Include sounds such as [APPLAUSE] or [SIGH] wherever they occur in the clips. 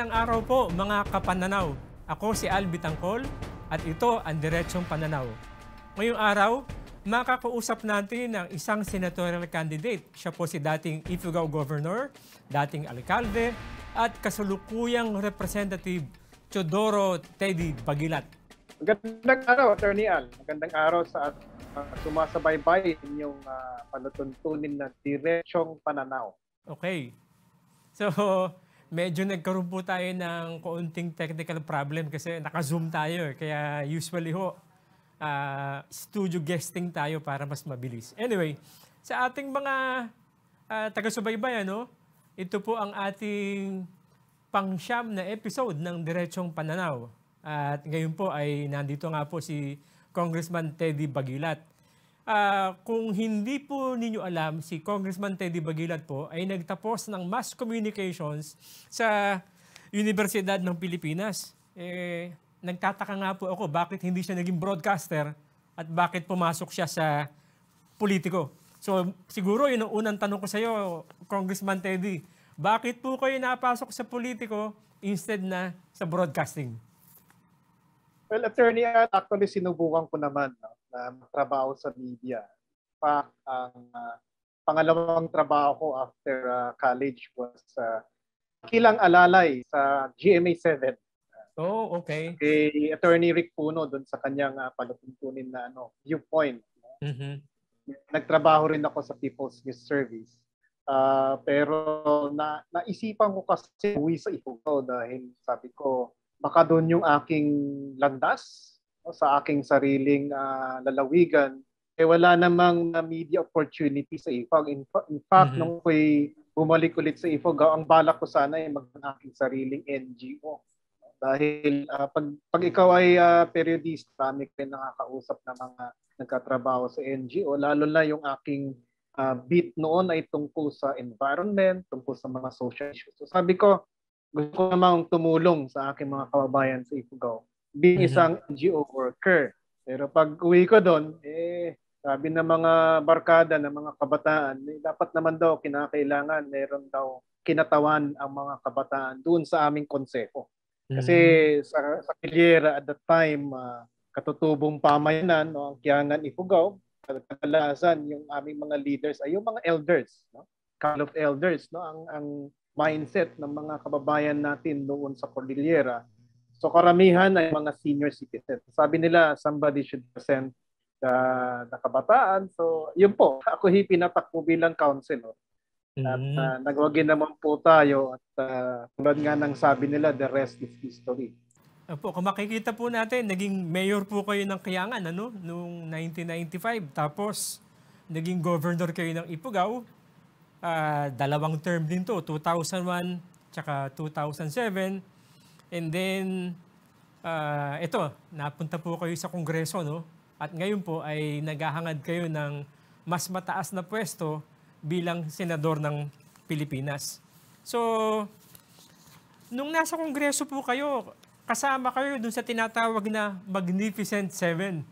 Magandang araw po mga kapananaw. Ako si Albi Tangkol at ito ang Diretsyong Pananaw. Ngayong araw, makakausap natin ang isang senatorial candidate. Siya po si dating Ifugao Governor, dating Alcalde at kasalukuyang Representative Teodoro Teddy Bagilat. Magandang araw, Attorney Al. Magandang araw sa uh, sumasabay-bay inyong uh, panutuntunin na diretsyong pananaw. Okay. So, medyo nagkaroon po tayo ng kaunting technical problem kasi naka-zoom tayo. Eh. Kaya usually ho, uh, studio guesting tayo para mas mabilis. Anyway, sa ating mga uh, taga-subaybay, ano, ito po ang ating pangsyam na episode ng Diretsyong Pananaw. At ngayon po ay nandito nga po si Congressman Teddy Bagilat Uh, kung hindi po ninyo alam, si Congressman Teddy Bagilat po ay nagtapos ng mass communications sa Universidad ng Pilipinas. Eh, nagtataka nga po ako bakit hindi siya naging broadcaster at bakit pumasok siya sa politiko. So siguro yun ang unang tanong ko sa iyo, Congressman Teddy. Bakit po kayo napasok sa politiko instead na sa broadcasting? Well, attorney, actually sinubukan ko naman. No? na trabaho sa media. Pa ang uh, pangalawang trabaho ko after uh, college was uh, kilang alalay sa GMA7. Oh, okay. Kay Attorney Rick Puno doon sa kanyang uh, pagtutunin na ano, viewpoint. Mm-hmm. Nagtrabaho rin ako sa People's News Service. Uh, pero na naisipan ko kasi uwi sa Ifugao dahil sabi ko baka doon yung aking landas no, sa aking sariling uh, lalawigan, eh wala namang ah, media opportunity sa IFOG. In, in fact, mm-hmm. nung ako'y bumalik ulit sa IFOG, ah, ang balak ko sana ay mag aking sariling NGO. Dahil uh, pag, pag ikaw ay uh, periodista, kami ka nakakausap ng mga nagkatrabaho sa NGO, lalo na yung aking uh, beat noon ay tungkol sa environment, tungkol sa mga social issues. So sabi ko, gusto ko namang tumulong sa aking mga kababayan sa Ifugao being mm-hmm. isang NGO worker. Pero pag uwi ko doon, eh, sabi ng mga barkada, ng mga kabataan, eh, dapat naman daw kinakailangan, meron daw kinatawan ang mga kabataan doon sa aming konseho. Kasi mm-hmm. sa, sa Kiliera at that time, uh, katutubong pamayanan, no, ang Kiangan Ifugao, kadalasan yung aming mga leaders ay yung mga elders, no? Call of elders, no? Ang ang mindset ng mga kababayan natin noon sa Cordillera So karamihan ay mga senior citizens. Sabi nila somebody should present the, the kabataan. So yun po, ako hi pinatakbo bilang counselor. Mm-hmm. At uh, nagwagi naman po tayo at uh, nga ng sabi nila, the rest is history. Opo, kung makikita po natin, naging mayor po kayo ng Kayangan ano, noong 1995. Tapos, naging governor kayo ng Ifugao. Uh, ah, dalawang term din to, 2001 tsaka 2007. And then, uh, ah, ito, napunta po kayo sa Kongreso, no? At ngayon po ay naghahangad kayo ng mas mataas na pwesto bilang senador ng Pilipinas. So, nung nasa Kongreso po kayo, kasama kayo dun sa tinatawag na Magnificent Seven.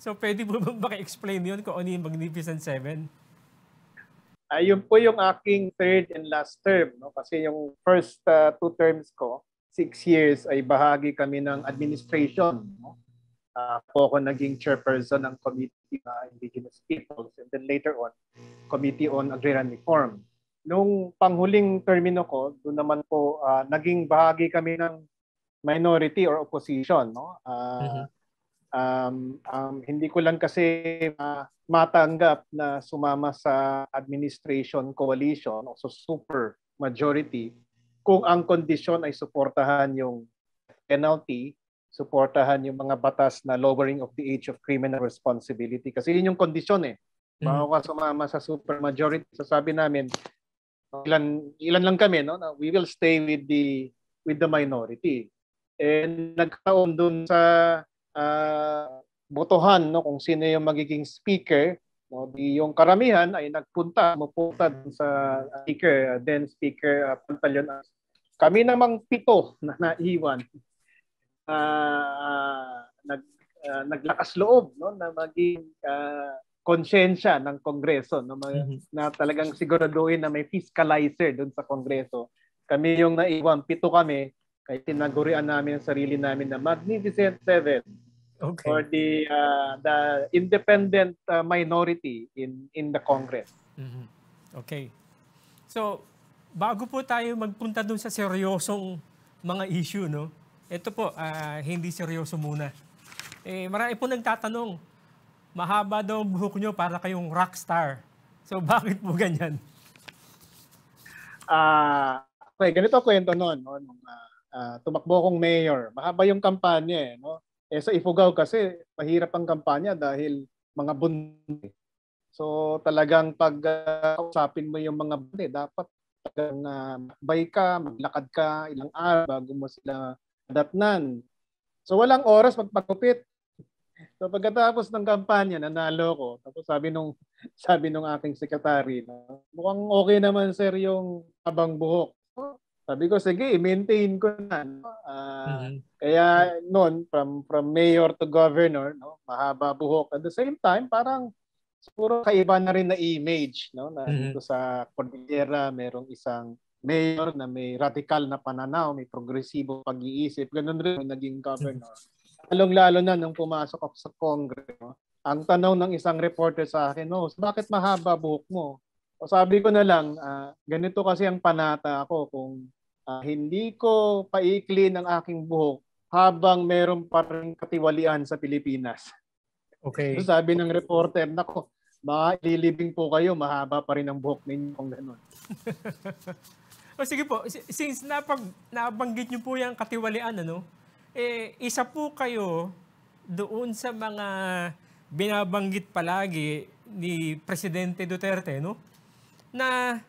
So, pwede po ba maka-explain yun kung ano yung Magnificent Seven? Ayun ah, po yung aking third and last term. No? Kasi yung first uh, two terms ko, six years ay bahagi kami ng administration. No? Uh, ako naging chairperson ng Committee on Indigenous Peoples and then later on, Committee on Agrarian Reform. Noong panghuling termino ko, doon naman po uh, naging bahagi kami ng minority or opposition. No? Uh, mm-hmm. um, um, hindi ko lang kasi uh, matanggap na sumama sa administration coalition o so super majority kung ang kondisyon ay suportahan yung penalty, suportahan yung mga batas na lowering of the age of criminal responsibility. Kasi yun yung kondisyon eh. Bago mm. ka sumama sa supermajority, sasabi namin, ilan, ilan lang kami, no? we will stay with the with the minority. And nagkaon dun sa uh, botohan no kung sino yung magiging speaker No, di yung karamihan ay nagpunta, mupunta sa speaker, uh, then speaker uh, Pantaleon. Kami namang pito na naiwan. Uh, uh, nag, uh, naglakas loob no, na maging uh, konsensya ng Kongreso no, mag, mm-hmm. na talagang siguraduhin na may fiscalizer doon sa Kongreso. Kami yung naiwan, pito kami, kaya tinagurian namin ang sarili namin na Magnificent Seven okay. or the uh, the independent uh, minority in in the Congress. Mm-hmm. Okay. So bago po tayo magpunta dun sa seryosong mga issue no. Ito po uh, hindi seryoso muna. Eh marami po nagtatanong mahaba daw buhok nyo para kayong rockstar. So [LAUGHS] bakit po ganyan? Ah, uh, okay, ganito kwento noon no nung uh, uh, tumakbo akong mayor. Mahaba yung kampanya eh, no? Eh sa Ifugao kasi mahirap ang kampanya dahil mga bundi. So talagang pag ah, usapin mo yung mga bundi, dapat talagang uh, ah, bay ka, maglakad ka ilang araw bago mo sila datnan. So walang oras magpagupit. So pagkatapos ng kampanya, nanalo ko. Tapos sabi nung [LAUGHS] sabi nung aking secretary na mukhang okay naman sir yung abang buhok. Sabi ko, sige, maintain ko na. No? Uh, mm-hmm. Kaya noon, from, from mayor to governor, no? mahaba buhok. At the same time, parang siguro kaiba na rin na image. No? Na, mm-hmm. Dito sa Cordillera, merong isang mayor na may radical na pananaw, may progresibo pag-iisip. Ganun rin naging governor. Mm-hmm. Lalong-lalo na nung pumasok ako sa Congress. No? Ang tanong ng isang reporter sa akin, no, oh, bakit mahaba buhok mo? O sabi ko na lang, uh, ganito kasi ang panata ako kung uh, hindi ko paikli ng aking buhok habang meron pa rin katiwalian sa Pilipinas. Okay. So sabi ng reporter, nako, baka ililibing po kayo, mahaba pa rin ang buhok ninyo kung ganun. [LAUGHS] o sige po, since napag, nabanggit niyo po yung katiwalian, ano, eh, isa po kayo doon sa mga binabanggit palagi ni Presidente Duterte, no? Na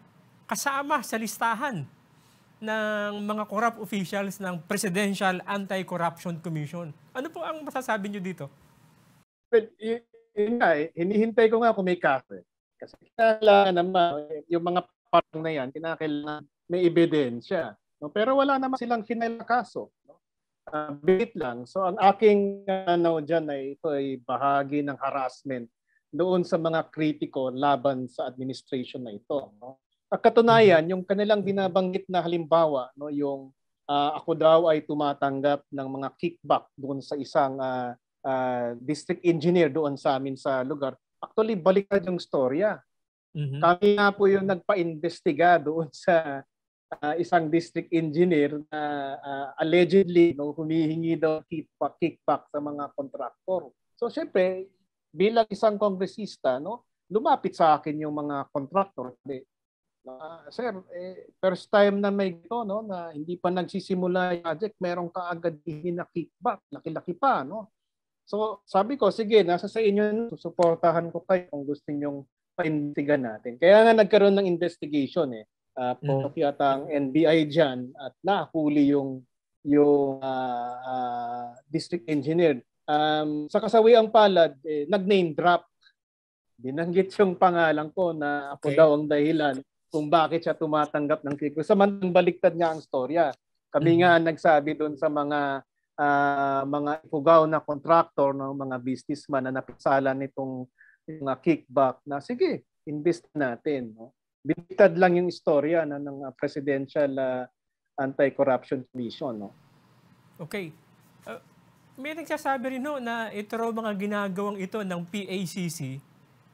kasama sa listahan ng mga corrupt officials ng Presidential Anti-Corruption Commission. Ano po ang masasabi nyo dito? Well, yun, yun nga, eh. hinihintay ko nga kung may kaso. Eh. Kasi kailangan naman, eh, yung mga parang na yan, kinakailangan may ebidensya. No? Pero wala naman silang final kaso. No? Uh, ah, bit lang. So ang aking ano uh, dyan ay ito ay bahagi ng harassment doon sa mga kritiko laban sa administration na ito. No? Katunayan, mhm. yung kanilang binabanggit na halimbawa, no, yung uh, ako daw ay tumatanggap ng mga kickback doon sa isang uh, uh, district engineer doon sa amin sa lugar. Actually, baliktad yung storya. Mm-hmm. Kami nga po yung nagpa-investiga doon sa uh, isang district engineer na uh, allegedly no, humihingi daw kickback, kickback sa mga contractor So syempre, bilang isang kongresista, no, lumapit sa akin yung mga contractor Uh, sir, eh, first time na may ito, no, na hindi pa nagsisimula yung project, merong kaagad na kickback, laki-laki pa, no? So, sabi ko, sige, nasa sa inyo, susuportahan ko kayo kung gusto niyong paindigan natin. Kaya nga nagkaroon ng investigation eh. Uh, ah, mm. po yata ang NBI dyan at nahuli yung yung uh, uh, district engineer. Um, sa ang palad, eh, nag-name drop. Binanggit yung pangalan ko na ako okay. daw ang dahilan kung bakit siya tumatanggap ng Kiko. Samantang baliktad nga ang storya. Kami nga mm-hmm. nagsabi doon sa mga uh, mga ipugaw na contractor, no, mga businessman na napisalan nitong mga kickback na sige, invest natin. No? Biniktad lang yung istorya na ng ah, Presidential uh, Anti-Corruption Commission. No? Okay. Uh, may nagsasabi rin no, na ito raw mga ginagawang ito ng PACC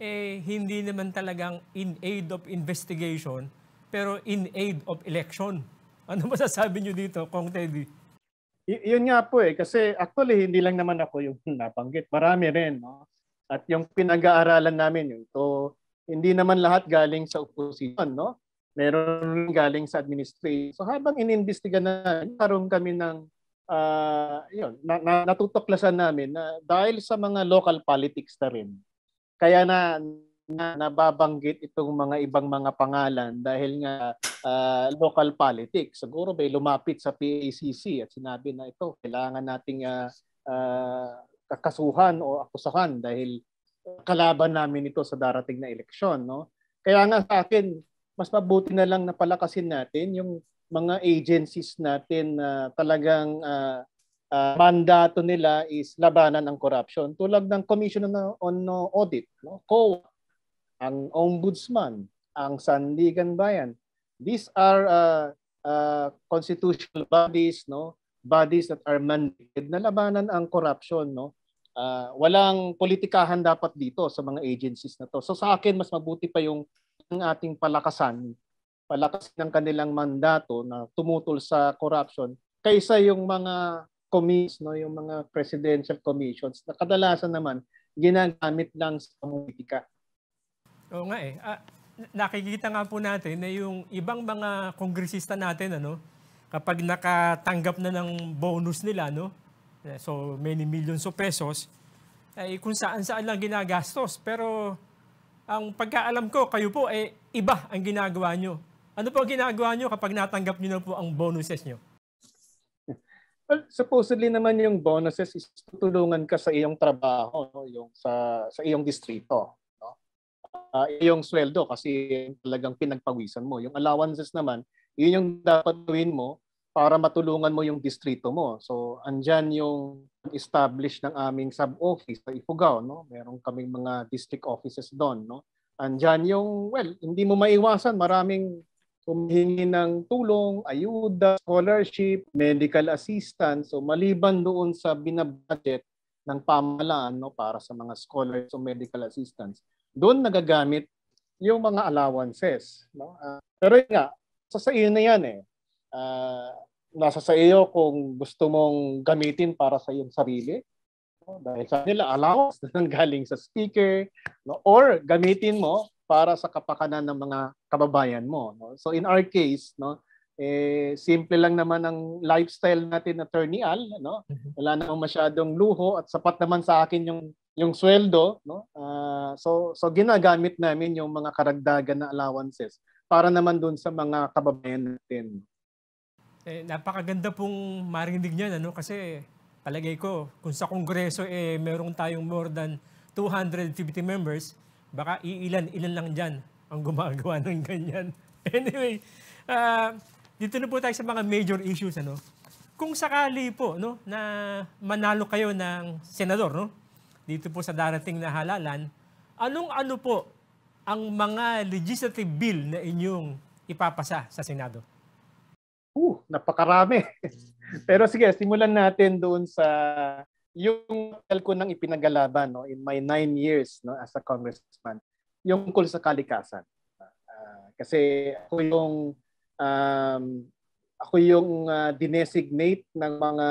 eh hindi naman talagang in aid of investigation, pero in aid of election. Ano masasabi nyo dito, Kong Teddy? Y- yun nga po eh, kasi actually hindi lang naman ako yung [LAUGHS] nabanggit. Marami rin. No? At yung pinag-aaralan namin yun. to, hindi naman lahat galing sa opposition. No? Meron galing sa administration. So, habang ininvestiga na, karoon kami ng uh, yun, na, na, natutuklasan namin na dahil sa mga local politics na rin, kaya na, na nababanggit itong mga ibang mga pangalan dahil nga uh, local politics. Siguro may lumapit sa PACC at sinabi na ito, kailangan nating uh, uh, kakasuhan o akusahan dahil kalaban namin ito sa darating na eleksyon. No? Kaya nga sa akin, mas mabuti na lang na palakasin natin yung mga agencies natin na talagang uh, uh, mandato nila is labanan ang corruption tulad ng Commission on, on Audit, no? COA, ang Ombudsman, ang Sandigan Bayan. These are uh, uh, constitutional bodies, no? bodies that are mandated na labanan ang corruption. No? Uh, walang politikahan dapat dito sa mga agencies na to. So sa akin, mas mabuti pa yung ang ating palakasan, palakasin ng kanilang mandato na tumutol sa corruption kaysa yung mga commissions no, yung mga presidential commissions na kadalasan naman ginagamit lang sa politika. Oo nga eh. Ah, nakikita nga po natin na yung ibang mga kongresista natin ano, kapag nakatanggap na ng bonus nila no, eh, so many millions of pesos, ay eh, kung saan saan lang ginagastos. Pero ang pagkaalam ko, kayo po, eh, iba ang ginagawa nyo. Ano po ang ginagawa nyo kapag natanggap nyo na po ang bonuses nyo? Well, supposedly naman yung bonuses is tutulungan ka sa iyong trabaho, no? yung sa sa iyong distrito, no? Uh, ah, iyong sweldo kasi talagang pinagpawisan mo. Yung allowances naman, yun yung dapat gawin mo para matulungan mo yung distrito mo. So, andyan yung establish ng aming sub-office sa Ifugao, no? Meron kaming mga district offices doon, no? Andyan yung, well, hindi mo maiwasan, maraming humihingi ng tulong, ayuda, scholarship, medical assistance. So maliban doon sa binabudget ng pamahalaan no, para sa mga scholars o medical assistance, doon nagagamit yung mga allowances. No? Uh, pero yun nga, sa sa iyo na yan eh. Uh, nasa sa iyo kung gusto mong gamitin para sa iyong sarili. No? Dahil sa nila allowance [LAUGHS] na galing sa speaker no? or gamitin mo para sa kapakanan ng mga kababayan mo. No? So in our case, no, eh, simple lang naman ang lifestyle natin na Al, no? Mm-hmm. Wala namang masyadong luho at sapat naman sa akin yung yung sweldo, no? Uh, so so ginagamit namin yung mga karagdagan na allowances para naman dun sa mga kababayan natin. Eh, napakaganda pong marinig niyan ano kasi palagay ko kung sa kongreso eh meron tayong more than 250 members, Baka iilan-ilan lang dyan ang gumagawa [LAUGHS] ng ganyan. Anyway, uh, dito na po tayo sa mga major issues. Ano? Kung sakali po no, na manalo kayo ng senador no, dito po sa darating na halalan, anong-ano po ang mga legislative bill na inyong ipapasa sa Senado? Uh, napakarami. [LAUGHS] Pero sige, simulan natin doon sa yung tagal ko nang ipinagalaban no, in my nine years no, as a congressman, yung kul sa kalikasan. Uh, kasi ako yung um, ako yung uh, dinesignate ng mga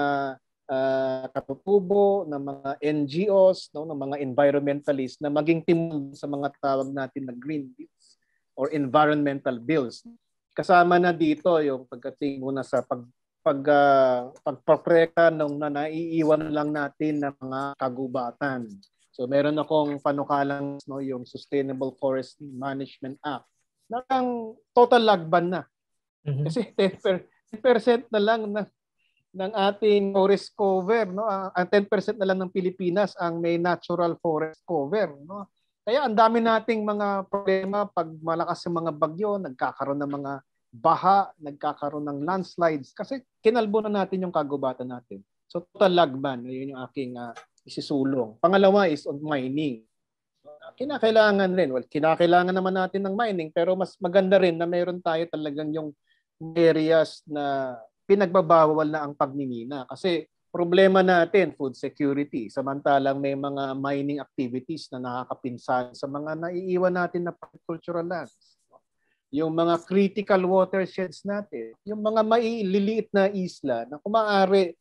uh, katutubo, ng mga NGOs, no, ng mga environmentalists na maging timbang sa mga tawag natin na green bills or environmental bills. Kasama na dito yung pagdating muna sa pag pag uh, pagpapreka nung na naiiwan lang natin ng mga kagubatan. So meron akong panukalang no yung Sustainable Forest Management Act Nang total lagban na. Mm-hmm. Kasi 10%, 10% na lang na, ng ating forest cover no ah, ang 10% na lang ng Pilipinas ang may natural forest cover no. Kaya ang dami nating mga problema pag malakas yung mga bagyo, nagkakaroon ng mga baha, nagkakaroon ng landslides kasi kinalbo na natin yung kagubatan natin. So total lagman, yun yung aking uh, isisulong. Pangalawa is on mining. Kinakailangan rin, well, kinakailangan naman natin ng mining pero mas maganda rin na meron tayo talagang yung areas na pinagbabawal na ang pagninina kasi problema natin food security samantalang may mga mining activities na nakakapinsan sa mga naiiwan natin na cultural lands yung mga critical watersheds natin, yung mga maililiit na isla na kumaari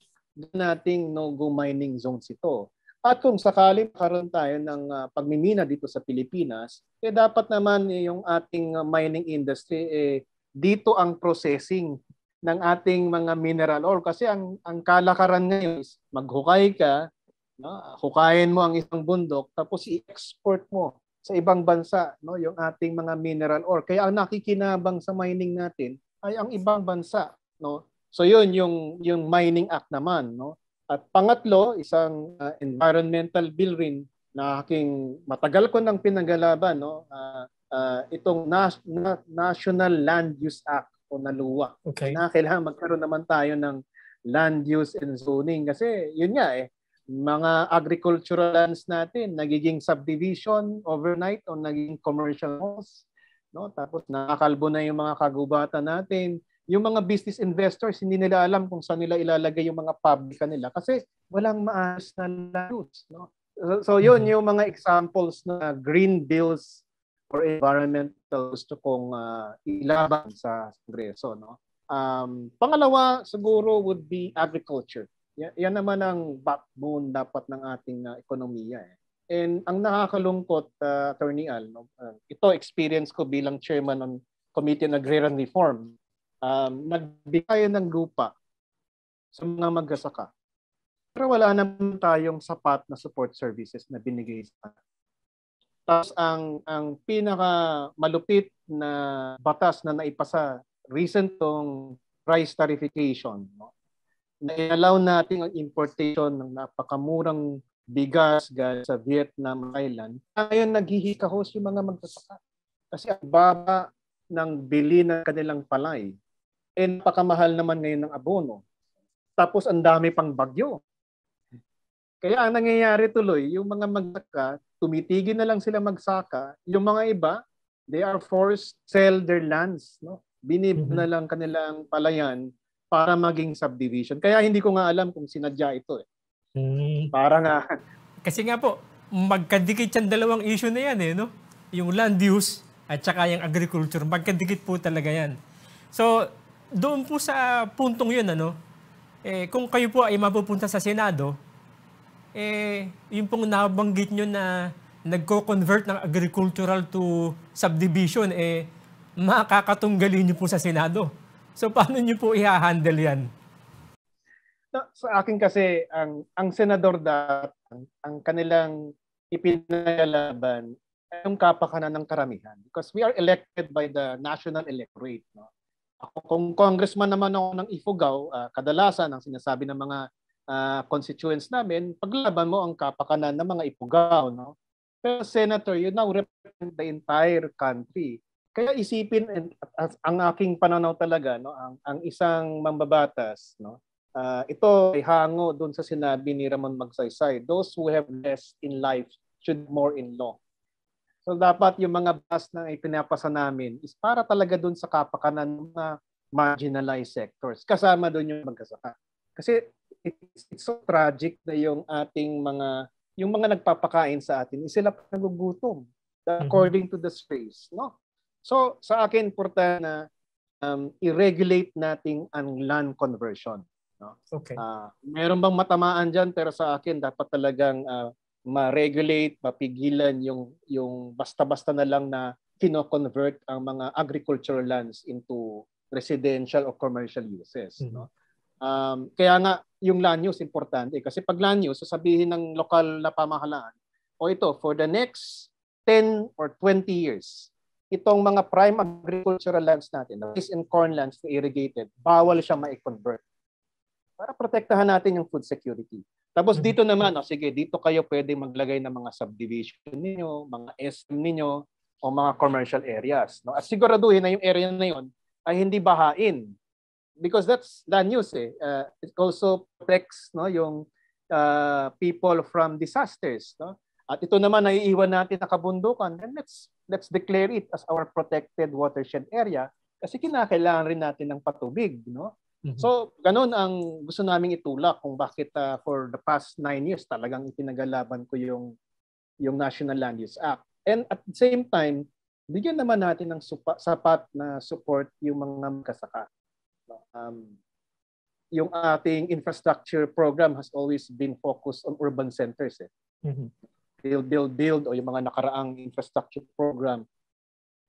nating no-go mining zones ito. At kung sakali karon tayo ng uh, pagmimina dito sa Pilipinas, eh dapat naman eh, yung ating uh, mining industry eh dito ang processing ng ating mga mineral ore kasi ang ang kalakaran ngayon is maghukay ka, no? hukayin mo ang isang bundok tapos i-export mo sa ibang bansa no yung ating mga mineral ore kaya ang nakikinabang sa mining natin ay ang ibang bansa no so yun yung yung mining act naman no at pangatlo isang uh, environmental bill rin na aking matagal ko nang pinagalaban no uh, uh, itong Nas- Na- National Land Use Act o NALUWA. Okay. Na kailangan magkaroon naman tayo ng land use and zoning kasi yun nga eh mga agricultural lands natin nagiging subdivision overnight o naging commercial malls no tapos nakakalbo na yung mga kagubatan natin yung mga business investors hindi nila alam kung saan nila ilalagay yung mga publika nila kasi walang maayos na layouts no so, so yun mm-hmm. yung mga examples na green bills or environmental gusto kong uh, ilaban sa kongreso no um pangalawa siguro would be agriculture yan, yan naman ang backbone dapat ng ating uh, ekonomiya. Eh. And ang nakakalungkot, uh, Attorney Al, no? uh, ito experience ko bilang chairman on Committee on Agrarian Reform. Um, nagbigay ng lupa sa mga magsasaka. Pero wala naman tayong sapat na support services na binigay sa tapos ang ang pinaka malupit na batas na naipasa recent tong price tarification no? nai-allow natin ang importation ng napakamurang bigas galing sa Vietnam, Thailand, ngayon naghihikahos yung mga magsasaka. Kasi ang baba ng bili ng kanilang palay, eh napakamahal naman ngayon ng abono. Tapos ang dami pang bagyo. Kaya ang nangyayari tuloy, yung mga magsaka, tumitigil na lang sila magsaka. Yung mga iba, they are forced to sell their lands. No? Binib mm-hmm. na lang kanilang palayan para maging subdivision. Kaya hindi ko nga alam kung sinadya ito eh. Hmm. Para nga. Kasi nga po, magkadikit yung dalawang issue na yan eh, no? Yung land use at saka yung agriculture, magkadikit po talaga yan. So, doon po sa puntong yun, ano, eh, kung kayo po ay mapupunta sa Senado, eh, yung pong nabanggit nyo na nagko-convert ng agricultural to subdivision, eh, makakatunggalin nyo po sa Senado. So paano niyo po i-handle yan? No, Sa akin kasi ang ang senador dati ang kanilang ipinalaban yung kapakanan ng karamihan because we are elected by the national electorate no ako kung congressman naman ako ng Ifugao uh, kadalasan ang sinasabi ng mga uh, constituents namin paglaban mo ang kapakanan ng mga Ifugao no pero senator you now represent the entire country kaya isipin and, ang aking pananaw talaga no ang ang isang mambabatas no uh, ito ay hango doon sa sinabi ni Ramon Magsaysay those who have less in life should more in law. So dapat yung mga bus na ipinapasa namin is para talaga doon sa kapakanan ng mga marginalized sectors kasama doon yung magkasaka. Kasi it's, it's so tragic na yung ating mga yung mga nagpapakain sa atin, eh, sila pa nagugutom mm-hmm. according to the space, no? So sa akin importante na um, i-regulate natin ang land conversion. No? Okay. Uh, meron bang matamaan diyan pero sa akin dapat talagang uh, ma-regulate, mapigilan yung yung basta-basta na lang na kino-convert ang mga agricultural lands into residential or commercial uses, mm-hmm. no? Um, kaya nga yung land use importante kasi pag land use sasabihin ng lokal na pamahalaan, o ito for the next 10 or 20 years, itong mga prime agricultural lands natin, is in corn lands na irrigated, bawal siya ma-convert. Para protektahan natin yung food security. Tapos mm-hmm. dito naman, oh, sige, dito kayo pwede maglagay ng mga subdivision ninyo, mga SM ninyo, o mga commercial areas. No? At siguraduhin na yung area na yon ay hindi bahain. Because that's land use. Eh. Uh, it also protects no, yung uh, people from disasters. No? At ito naman naiiwan natin na kabundukan and let's let's declare it as our protected watershed area kasi kinakailangan rin natin ng patubig, no? Mm-hmm. So, ganun ang gusto naming itulak kung bakit uh, for the past nine years talagang ipinagalaban ko yung yung National Land Use Act. And at the same time, bigyan naman natin ng supa, sapat na support yung mga kasaka. Um, yung ating infrastructure program has always been focused on urban centers. Eh. Mm-hmm build, build, build o yung mga nakaraang infrastructure program,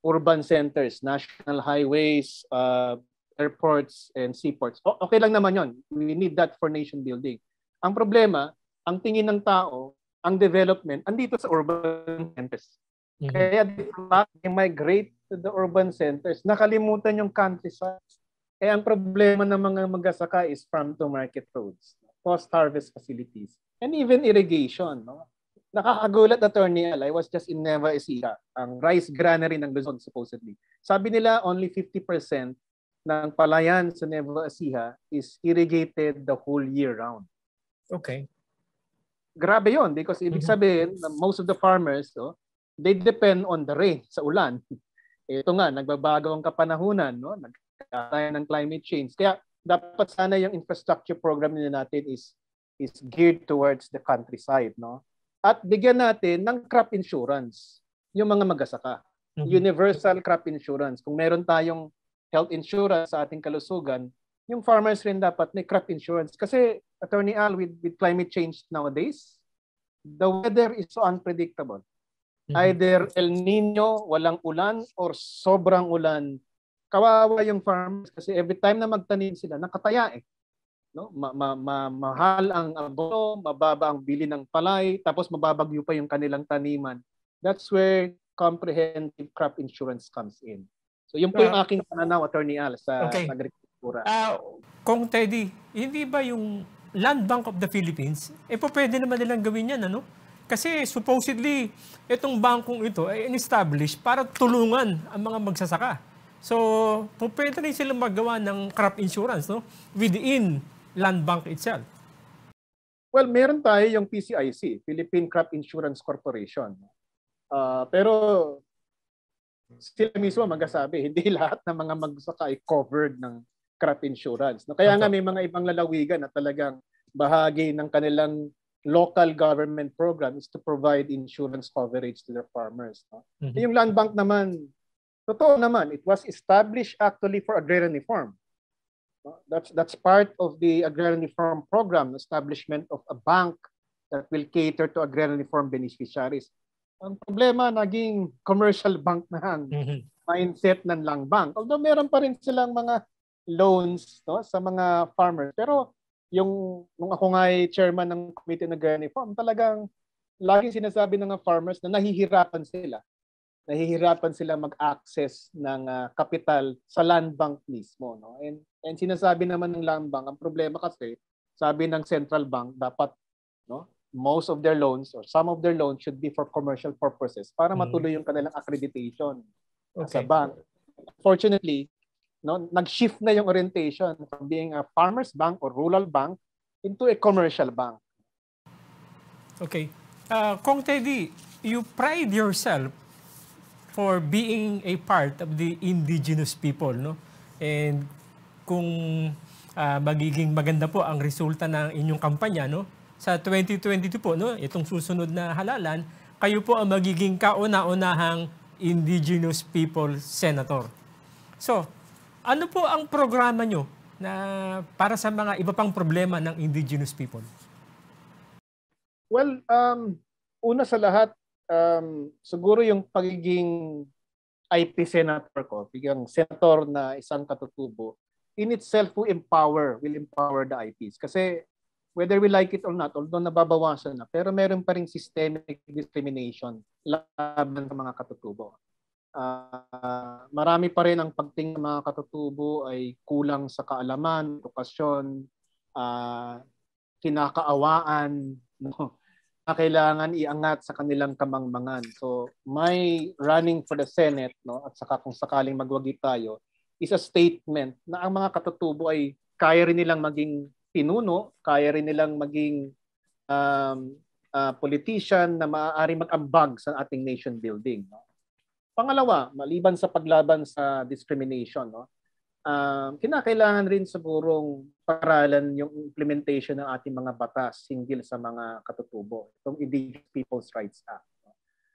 urban centers, national highways, uh, airports, and seaports. O, okay lang naman yon. We need that for nation building. Ang problema, ang tingin ng tao, ang development, andito sa urban centers. Mm-hmm. Kaya di ba, they migrate to the urban centers. Nakalimutan yung countryside. Eh, ang problema ng mga magasaka is farm to market roads, post-harvest facilities, and even irrigation. No? nakakagulat na attorney Alay was just in Nueva Ecija, ang rice granary ng Luzon supposedly. Sabi nila only 50% ng palayan sa Nueva Ecija is irrigated the whole year round. Okay. Grabe yon because ibig mm-hmm. sabihin mm most of the farmers no, oh, they depend on the rain sa ulan. [LAUGHS] Ito nga nagbabago ang kapanahunan no, nagkakaya ng climate change. Kaya dapat sana yung infrastructure program nila natin is is geared towards the countryside no at bigyan natin ng crop insurance yung mga magasaka. Mm-hmm. Universal crop insurance. Kung meron tayong health insurance sa ating kalusugan, yung farmers rin dapat may crop insurance. Kasi, Attorney Al, with, with climate change nowadays, the weather is so unpredictable. Mm-hmm. Either El Nino, walang ulan, or sobrang ulan. Kawawa yung farmers kasi every time na magtanim sila, nakataya eh no ma- ma- ma- mahal ang abono, mababa ang bili ng palay, tapos mababagyo pa yung kanilang taniman. That's where comprehensive crop insurance comes in. So yun po yung ah. aking pananaw, Attorney Al, sa okay. agrikultura. Uh, Kong Teddy, hindi ba yung Land Bank of the Philippines, eh po pwede naman nilang gawin yan, ano? Kasi supposedly, itong bangkong ito ay in-establish para tulungan ang mga magsasaka. So, po pwede rin silang maggawa ng crop insurance, no? Within land bank itself? Well, meron tayo yung PCIC, Philippine Crop Insurance Corporation. Uh, pero sila mismo magsasabi, hindi [LAUGHS] lahat ng mga magsaka ay covered ng crop insurance. No? Kaya nga may mga ibang lalawigan na talagang bahagi ng kanilang local government program is to provide insurance coverage to their farmers. No? Mm-hmm. Yung land bank naman, totoo naman, it was established actually for agrarian reform. That's, that's part of the agrarian reform program, establishment of a bank that will cater to agrarian reform beneficiaries. Ang problema, naging commercial bank na ang mm-hmm. mindset ng lang bank. Although meron pa rin silang mga loans no, sa mga farmers. Pero yung nung ako nga ay chairman ng committee ng Agrarian Reform, talagang laging sinasabi ng mga farmers na nahihirapan sila nahihirapan sila mag-access ng uh, ah, capital sa land bank mismo no and and sinasabi naman ng land bank ang problema kasi sabi ng central bank dapat no most of their loans or some of their loans should be for commercial purposes para hmm. matuloy yung kanilang accreditation okay. sa bank fortunately no nag-shift na yung orientation from being a farmers bank or rural bank into a commercial bank okay uh, Kong Teddy you pride yourself for being a part of the indigenous people. No? And kung uh, magiging maganda po ang resulta ng inyong kampanya no? sa 2022 po, no? itong susunod na halalan, kayo po ang magiging kauna-unahang indigenous people senator. So, ano po ang programa nyo na para sa mga iba pang problema ng indigenous people? Well, um, una sa lahat, um, siguro yung pagiging IP senator ko, yung senator na isang katutubo, in itself will empower, will empower the IPs. Kasi whether we like it or not, although nababawasan na, pero meron pa rin systemic discrimination laban sa mga katutubo. Uh, marami pa rin ang pagtingin ng mga katutubo ay kulang sa kaalaman, edukasyon, uh, kinakaawaan, no? kailangan iangat sa kanilang kamangmangan. So my running for the Senate no at saka kung sakaling magwagi tayo is a statement na ang mga katutubo ay kaya rin nilang maging pinuno, kaya rin nilang maging um, uh, politician na maaari mag-ambag sa ating nation building. No? Pangalawa, maliban sa paglaban sa discrimination, no? um, kinakailangan rin sigurong paralan yung implementation ng ating mga batas hinggil sa mga katutubo, itong Indigenous People's Rights Act.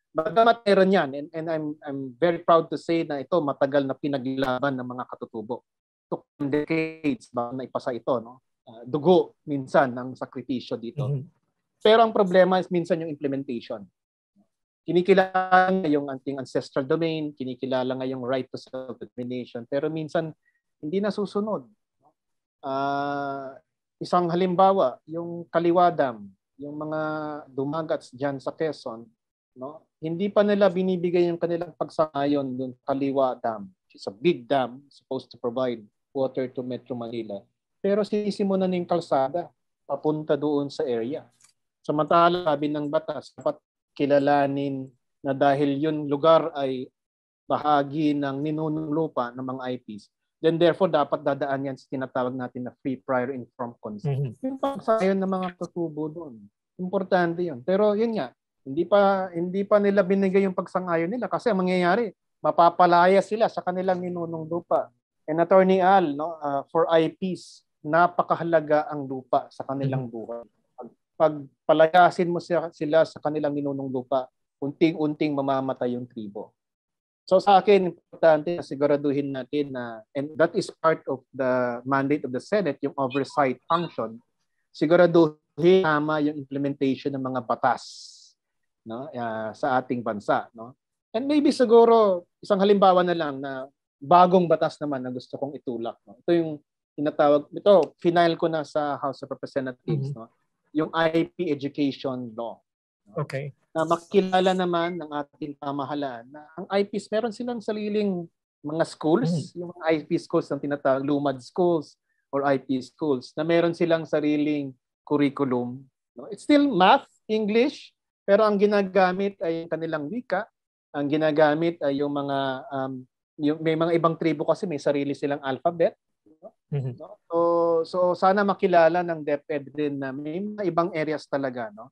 Bagamat meron yan, and, and I'm, I'm very proud to say na ito matagal na pinaglaban ng mga katutubo. Took decades ba na ipasa ito. No? Uh, dugo minsan ng sakripisyo dito. Mm-hmm. Pero ang problema is minsan yung implementation. Kinikilala nga yung ating ancestral domain, kinikilala nga yung right to self-determination, pero minsan hindi nasusunod. Uh, isang halimbawa, yung Kaliwa Dam, yung mga dumagats diyan sa Quezon, no? Hindi pa nila binibigay yung kanilang pagsamayon doon Kaliwa Dam. It's a big dam supposed to provide water to Metro Manila. Pero sisimula na yung kalsada papunta doon sa area. Samantala, sabi ng batas, dapat kilalanin na dahil yun lugar ay bahagi ng ninunong lupa ng mga IPs, then therefore dapat dadaan yan sa tinatawag natin na free prior informed consent. Mm-hmm. Yung pagsayon ng mga katubo doon. Importante yun. Pero yun nga, hindi pa hindi pa nila binigay yung pagsang-ayon nila kasi ang mangyayari, mapapalaya sila sa kanilang ninunong lupa. And Attorney Al, no, uh, for IPs, napakahalaga ang lupa sa kanilang mhm. buhay. Pag, pag palayasin mo sila, sila sa kanilang ninunong lupa, unting-unting mamamatay yung tribo. So sa akin, importante na siguraduhin natin na, and that is part of the mandate of the Senate, yung oversight function, siguraduhin tama yung implementation ng mga batas no, uh, sa ating bansa. No? And maybe siguro, isang halimbawa na lang na bagong batas naman na gusto kong itulak. No? Ito yung tinatawag, ito, final ko na sa House of Representatives, mm-hmm. no? yung IP Education Law. Okay. Na makilala naman ng ating pamahalaan na ang IPs, meron silang sariling mga schools, mm-hmm. yung mga IP schools ng tinatawag Lumad schools or IP schools na meron silang sariling curriculum. It's still math, English, pero ang ginagamit ay yung kanilang wika, ang ginagamit ay yung mga um, yung, may mga ibang tribo kasi may sarili silang alphabet. Mm-hmm. No? Mm-hmm. So so sana makilala ng DepEd din na may mga ibang areas talaga no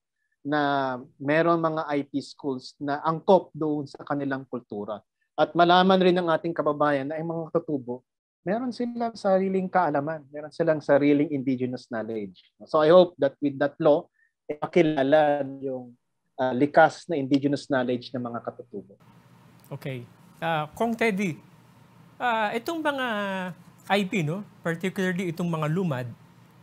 na meron mga IP schools na angkop doon sa kanilang kultura. At malaman rin ng ating kababayan na ang mga katutubo, meron silang sariling kaalaman, meron silang sariling indigenous knowledge. So I hope that with that law, eh, yung uh, likas na indigenous knowledge ng mga katutubo. Okay. Uh, Kong Teddy, uh, itong mga IP, no? particularly itong mga lumad,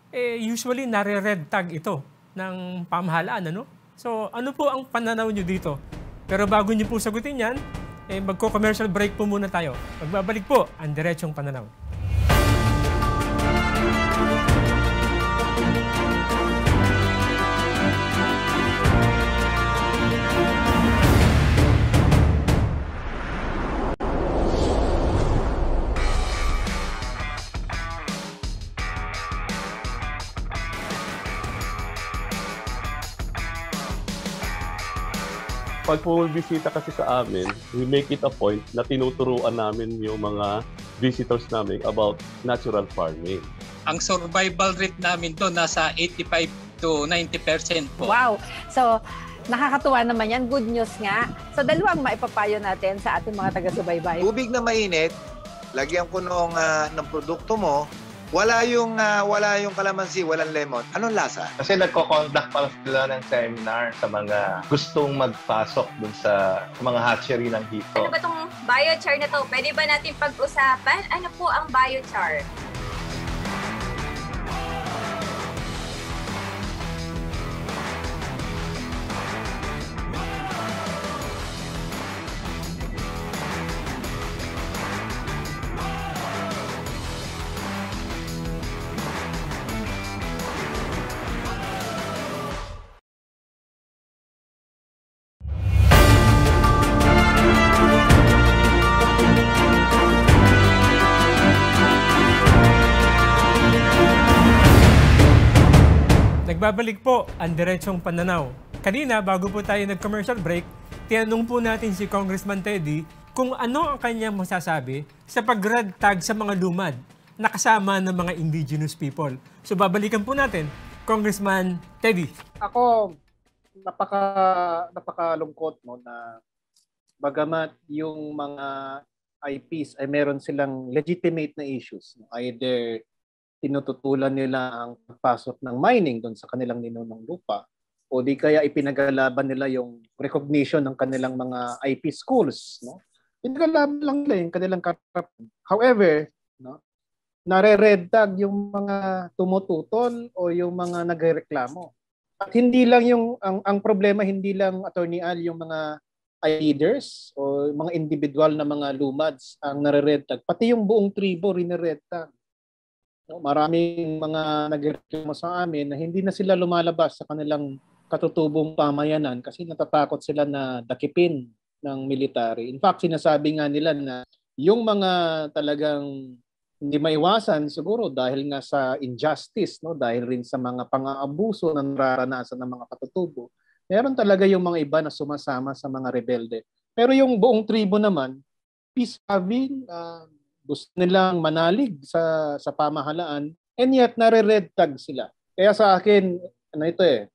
eh, usually nare-red tag ito ng pamahalaan, ano? So, ano po ang pananaw nyo dito? Pero bago nyo po sagutin yan, eh, magko-commercial break po muna tayo. Magbabalik po ang diretsyong pananaw. pag bumibisita kasi sa amin, we make it a point na tinuturuan namin yung mga visitors namin about natural farming. Ang survival rate namin to nasa 85 to 90% po. Wow! So, Nakakatuwa naman yan. Good news nga. So, dalawang maipapayo natin sa ating mga taga-subaybay. Tubig na mainit, lagyan ko nung, uh, ng produkto mo, wala yung ah, wala yung kalamansi, walang lemon. Anong lasa? Kasi nagko-conduct pala sila ng seminar sa mga gustong magpasok dun sa mga hatchery ng hito. Ano ba tong biochar na to? Pwede ba natin pag-usapan? Ano po ang biochar? Nagbabalik po ang diretsyong pananaw. Kanina, bago po tayo nag-commercial break, tinanong po natin si Congressman Teddy kung ano ang kanyang masasabi sa pag-red tag sa mga lumad na kasama ng mga indigenous people. So babalikan po natin, Congressman Teddy. Ako, napaka, napakalungkot no, na bagamat yung mga IPs ay meron silang legitimate na issues. No? Either tinututulan nila ang pagpasok ng mining doon sa kanilang ninunong lupa o di kaya ipinagalaban nila yung recognition ng kanilang mga IP schools no pinagalaban lang nila yung kanilang karapatan however no nare-red tag yung mga tumututol o yung mga nagrereklamo at hindi lang yung ang, ang problema hindi lang attorney Al yung mga leaders o mga individual na mga lumads ang nare-red tag pati yung buong tribo rinere-red tag Maraming mga nagreklamo sa amin na hindi na sila lumalabas sa kanilang katutubong pamayanan kasi natatakot sila na dakipin ng military. In fact, sinasabi nga nila na yung mga talagang hindi maiwasan siguro dahil nga sa injustice, no? dahil rin sa mga pang-aabuso na nararanasan ng mga katutubo, meron talaga yung mga iba na sumasama sa mga rebelde. Pero yung buong tribo naman, peace having uh, ah, gusto nilang manalig sa sa pamahalaan and yet nare-red tag sila. Kaya sa akin, ano ito eh,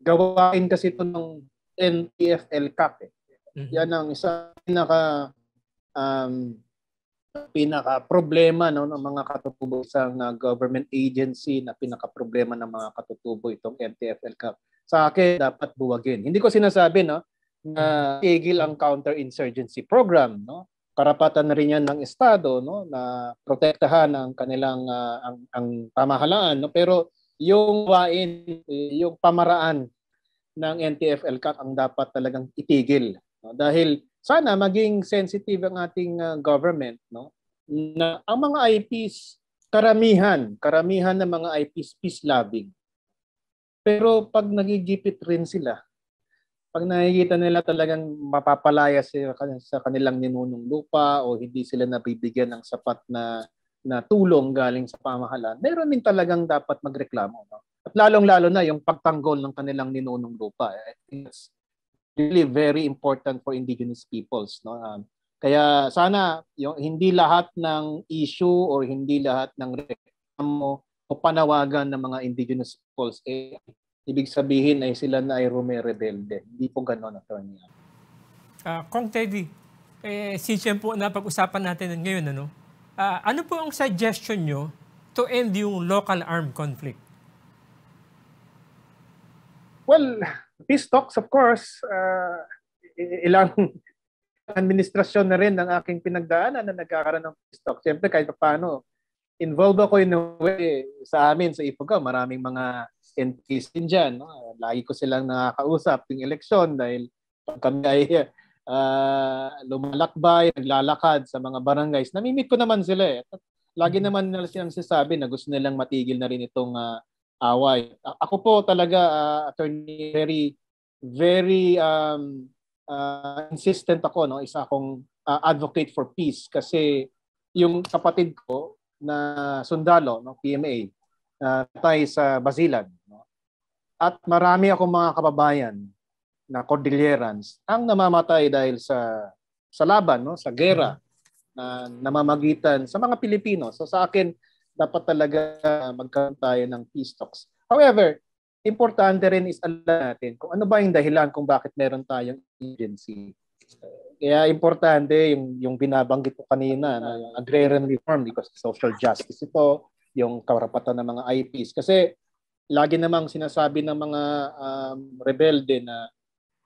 gawain kasi ito ng NTFL Cup eh. Mm-hmm. Yan ang isang pinaka um, pinaka problema no ng mga katutubo sa uh, government agency na pinaka problema ng mga katutubo itong NTFL Cup. Sa akin dapat buwagin. Hindi ko sinasabi no na mm-hmm. tigil ang counterinsurgency program no karapatan na rin yan ng estado no na protektahan ang kanilang uh, ang ang pamahalaan no pero yung wain yung pamaraan ng NTFL CAC ang dapat talagang itigil no? dahil sana maging sensitive ang ating uh, government no na ang mga IPs karamihan karamihan ng mga IPs peace loving pero pag nagigipit rin sila pag nakikita nila talagang mapapalaya sila sa kanilang ninunong lupa o hindi sila nabibigyan ng sapat na na tulong galing sa pamahalaan, meron din talagang dapat magreklamo. No? At lalong-lalo na yung pagtanggol ng kanilang ninunong lupa. I think it's really very important for indigenous peoples. No? Um, kaya sana yung, hindi lahat ng issue or hindi lahat ng reklamo o panawagan ng mga indigenous peoples eh, ibig sabihin ay sila na ay rebelde. Hindi po ganon, niya. Uh, Kong Teddy, eh, since yan po napag-usapan natin ngayon, ano, uh, ano po ang suggestion nyo to end yung local armed conflict? Well, peace talks, of course, uh, ilang [LAUGHS] administrasyon na rin ng aking pinagdaanan na nagkakaroon ng peace talks. Siyempre, kahit paano, involved ako in a way sa amin, sa Ifugao, maraming mga and case din dyan. No? Lagi ko silang nakakausap yung eleksyon dahil pag kami ay uh, [LAUGHS] lumalakbay, naglalakad sa mga barangays, namimit ko naman sila eh. lagi mm-hmm. naman nila silang sasabi na gusto nilang matigil na rin itong uh, away. A- ako po talaga, uh, attorney, very, very um, uh, insistent ako. No? Isa akong uh, advocate for peace kasi yung kapatid ko na sundalo ng no, PMA, uh, tayo sa Basilan. No? At marami akong mga kababayan na Cordillerans ang namamatay dahil sa sa laban, no? sa gera na namamagitan sa mga Pilipino. So sa akin, dapat talaga magkaroon tayo ng peace talks. However, importante rin is alam natin kung ano ba yung dahilan kung bakit meron tayong agency. Kaya importante yung, yung binabanggit ko kanina, na agrarian reform because social justice ito, yung karapatan ng mga IPs. Kasi lagi namang sinasabi ng mga um, rebelde na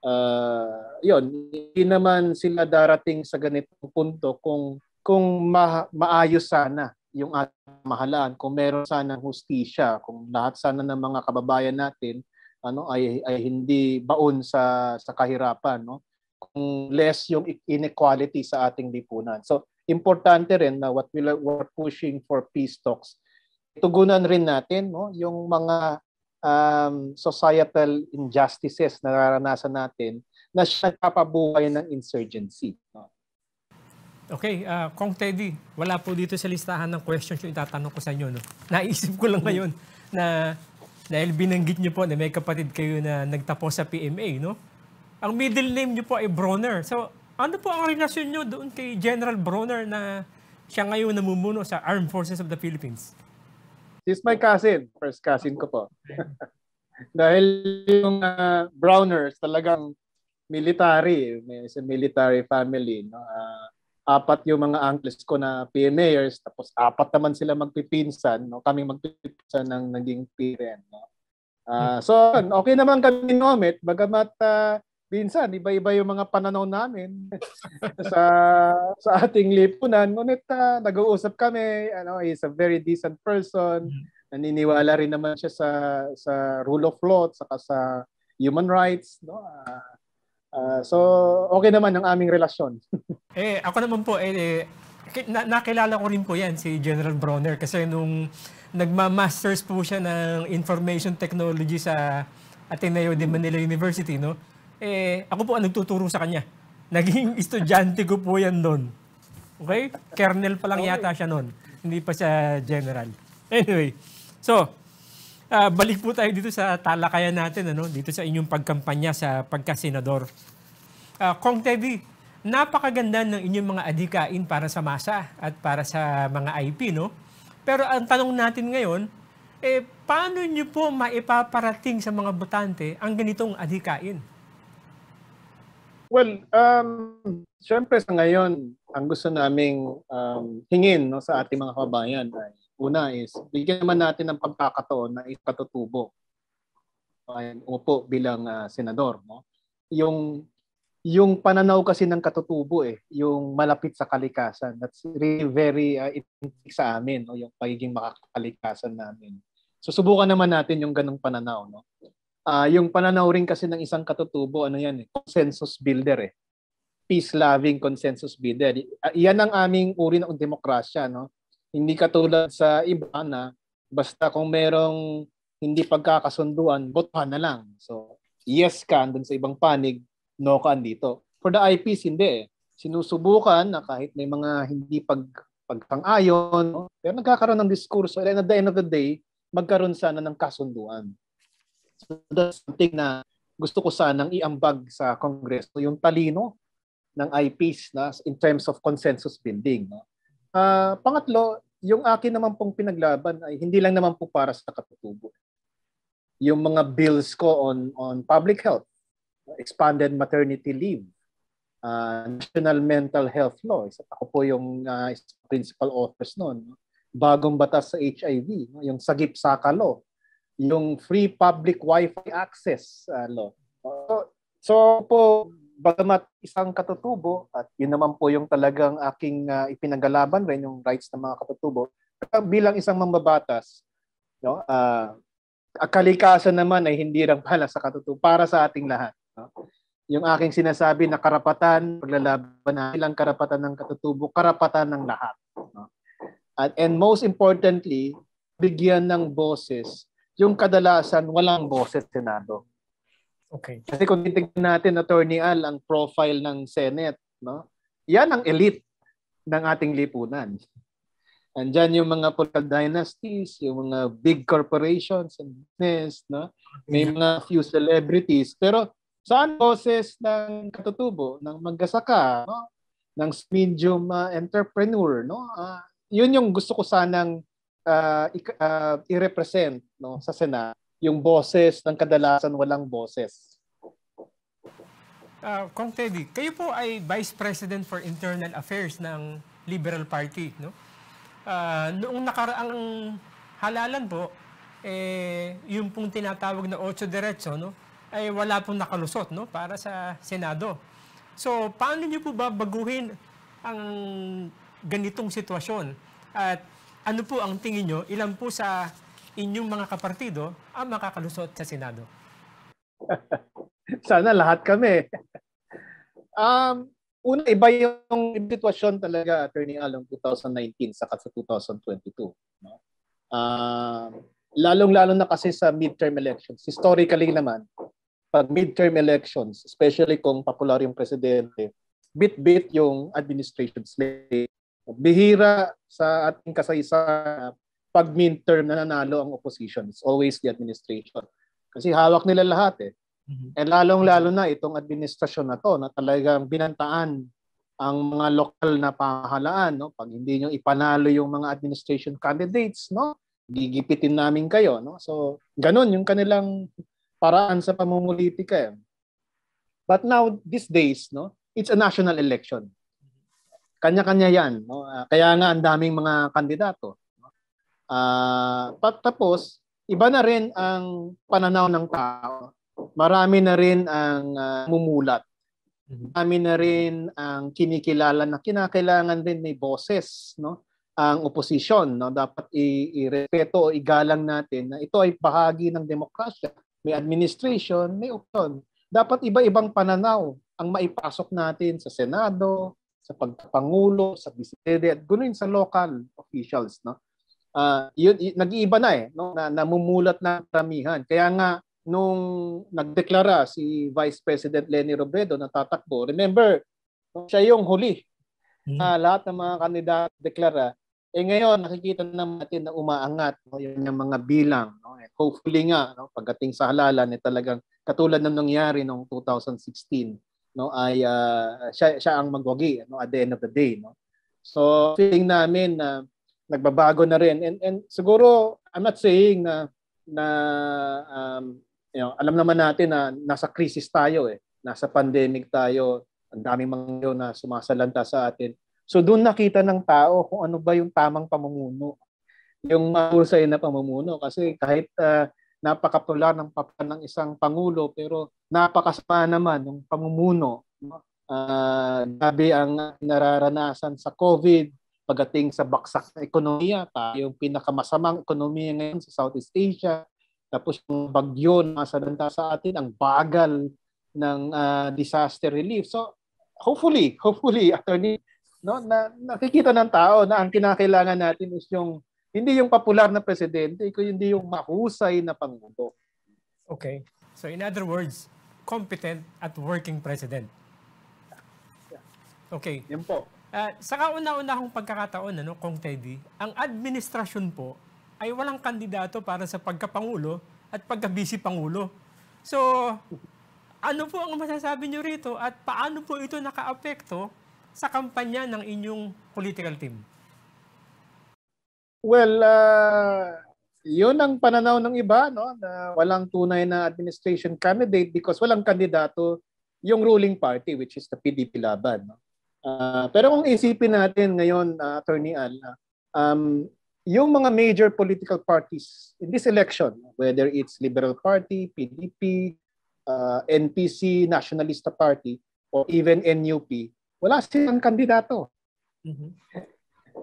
uh, ah, yon hindi naman sila darating sa ganitong punto kung kung ma- maayos sana yung ating mahalaan, kung meron sana hustisya, kung lahat sana ng mga kababayan natin ano ay ay hindi baon sa sa kahirapan, no? Kung less yung inequality sa ating lipunan. So, importante rin na what we we're pushing for peace talks tugunan rin natin no yung mga um, societal injustices na nararanasan natin na siya nagpapabuhay ng insurgency. No? Okay, uh, Kong Teddy, wala po dito sa listahan ng questions yung itatanong ko sa inyo. No? Naisip ko lang mm. ngayon na dahil binanggit niyo po na may kapatid kayo na nagtapos sa PMA, no? Ang middle name niyo po ay Broner. So, ano po ang relasyon niyo doon kay General Broner na siya ngayon namumuno sa Armed Forces of the Philippines? She's my cousin. First cousin ko po. [LAUGHS] Dahil yung uh, Browners talagang military. May sa military family. No? Uh, apat yung mga uncles ko na PMAers. Tapos apat naman sila magpipinsan. No? Kaming magpipinsan ng naging PN. E no? Uh, so, okay naman kami nomit. Bagamat uh, minsan iba-iba yung mga pananaw namin [LAUGHS] sa sa ating lipunan. Ngunit uh, nag-uusap kami, ano, he's a very decent person. Mm-hmm. Naniniwala rin naman siya sa sa rule of law at saka sa human rights, no? Uh, uh, so okay naman ang aming relasyon. [LAUGHS] eh ako naman po eh, eh na, nakilala ko rin po 'yan si General Bronner kasi nung nagma-masters po siya ng information technology sa Ateneo de Manila University, no? eh, ako po ang nagtuturo sa kanya. Naging [LAUGHS] estudyante ko po yan noon. Okay? Kernel pa lang okay. yata siya noon. Hindi pa siya general. Anyway, so, uh, balik po tayo dito sa talakayan natin, ano? dito sa inyong pagkampanya sa pagkasenador. Uh, Kong TV, napakaganda ng inyong mga adikain para sa masa at para sa mga IP, no? Pero ang tanong natin ngayon, eh, paano nyo po maipaparating sa mga botante ang ganitong adikain? Well, um, syempre sa ngayon, ang gusto naming um, hingin no, sa ating mga kabayan ay una is bigyan naman natin ng pagkakataon na ipatutubo ay upo bilang uh, senador no yung yung pananaw kasi ng katutubo eh yung malapit sa kalikasan that's really very uh, sa amin no yung pagiging makakalikasan namin susubukan naman natin yung ganung pananaw no Uh, yung pananaw rin kasi ng isang katutubo, ano yan, eh, consensus builder eh. Peace-loving consensus builder. Uh, yan ang aming uri ng demokrasya. No? Hindi katulad sa iba na basta kung merong hindi pagkakasunduan, botohan na lang. So, yes ka dun sa ibang panig, no ka andito. For the IPs, hindi eh. Sinusubukan na kahit may mga hindi pag pagtang-ayon, pero nagkakaroon ng diskurso. And at the end of the day, magkaroon sana ng kasunduan. So that's something na gusto ko sanang iambag sa Kongreso, yung talino ng IPs na in terms of consensus building. No? Uh, pangatlo, yung akin naman pong pinaglaban ay hindi lang naman po para sa katutubo. Yung mga bills ko on on public health, expanded maternity leave, uh, national mental health law. Isa, ako po yung uh, principal authors noon. Bagong batas sa HIV, no? yung sagip sa sakalo yung Free Public wifi Access uh, ano. Law. So, so po, bagamat isang katutubo, at yun naman po yung talagang aking uh, ipinagalaban rin, yung rights ng mga katutubo, ah, bilang isang mambabatas, no, uh, kalikasan naman ay hindi lang pala sa katutubo, para sa ating lahat. No? Yung aking sinasabi na karapatan, paglalaban na ilang karapatan ng katutubo, karapatan ng lahat. No? At, and most importantly, bigyan ng boses yung kadalasan walang boses Senado. Okay. Kasi kung titingnan natin Attorney Al ang profile ng Senate, no? Yan ang elite ng ating lipunan. Andiyan yung mga political dynasties, yung mga big corporations and business, no? May mga few celebrities, pero saan boses ng katutubo, ng magsasaka, no? ng medium uh, entrepreneur, no? Uh, yun yung gusto ko sanang uh, ah, i- uh, i-represent no, sa Senate, yung boses ng kadalasan walang boses. Uh, Kong Teddy, kayo po ay Vice President for Internal Affairs ng Liberal Party, no? Uh, noong nakaraang halalan po, eh, yung pong tinatawag na ocho diretso, no, ay wala pong nakalusot no, para sa Senado. So, paano niyo po ba baguhin ang ganitong sitwasyon? At ano po ang tingin niyo, ilan po sa inyong mga kapartido ang makakalusot sa Senado? [LAUGHS] Sana lahat kami. um, una, iba yung sitwasyon talaga, Attorney Along, 2019 sa 2022. No? Uh, lalong-lalo na kasi sa midterm elections. Historically naman, pag midterm elections, especially kung popular yung presidente, bit-bit yung administration slate. Bihira sa ating kasaysayan pag midterm na nanalo ang opposition, it's always the administration. Kasi hawak nila lahat eh. Mm-hmm. And lalong-lalo na itong administrasyon na to na talagang binantaan ang mga lokal na pamahalaan. No? Pag hindi niyo ipanalo yung mga administration candidates, no? gigipitin namin kayo. No? So, ganun yung kanilang paraan sa pamumulitika. Eh. But now, these days, no? it's a national election. Kanya-kanya yan. No? Ah, kaya nga ang daming mga kandidato Uh, tapos, iba na rin ang pananaw ng tao. Marami na rin ang uh, mumulat. Mm-hmm. Marami na rin ang kinikilala na kinakailangan din may boses, no? ang oposisyon. No? Dapat i-respeto o igalang natin na ito ay bahagi ng demokrasya. May administration, may option. Dapat iba-ibang pananaw ang maipasok natin sa Senado, sa pagpangulo, sa presidente, at gunoy sa local officials. No? uh, yun, yun, nag-iiba na eh, no? na, namumulat na ramihan. Kaya nga, nung nagdeklara si Vice President Leni Robredo na tatakbo, remember, siya yung huli hmm. na lahat ng mga kandidat deklara. Eh ngayon, nakikita natin na umaangat no, yung, yung mga bilang. No? Eh, hopefully nga, no, pagdating sa halalan, eh, talagang katulad ng nangyari noong 2016, no, ay uh, siya, siya ang magwagi no, at the end of the day. No? So, feeling namin na uh, nagbabago na rin. And, and siguro, I'm not saying na, na um, you know, alam naman natin na nasa crisis tayo eh. Nasa pandemic tayo. Ang daming mga na sumasalanta sa atin. So doon nakita ng tao kung ano ba yung tamang pamumuno. Yung mahusay na pamumuno. Kasi kahit uh, napakapula ng papa ng isang pangulo pero napakasama naman ng pamumuno. Uh, ah, gabi ang nararanasan sa COVID, pagdating sa baksak na ekonomiya, tayong pinakamasamang ekonomiya ngayon sa Southeast Asia, tapos yung bagyo na salanta sa atin, ang bagal ng uh, disaster relief. So hopefully, hopefully, [LAUGHS] attorney, no, na, nakikita ng tao na ang kinakailangan natin is yung hindi yung popular na presidente, kundi yung mahusay na pangulo. Okay. So in other words, competent at working president. Okay. Yan po. Uh, sa kauna-una kong pagkakataon, ano, Kong Teddy, ang administrasyon po ay walang kandidato para sa pagkapangulo at pagkabisi pangulo. So, ano po ang masasabi niyo rito at paano po ito nakaapekto sa kampanya ng inyong political team? Well, uh, yun ang pananaw ng iba, no? na walang tunay na administration candidate because walang kandidato yung ruling party which is the PDP Laban. No? Uh, pero kung isipin natin ngayon, uh, Attorney Al, uh, um, yung mga major political parties in this election, whether it's Liberal Party, PDP, uh, ah, NPC, Nationalista Party, or even NUP, wala silang kandidato. Mm-hmm.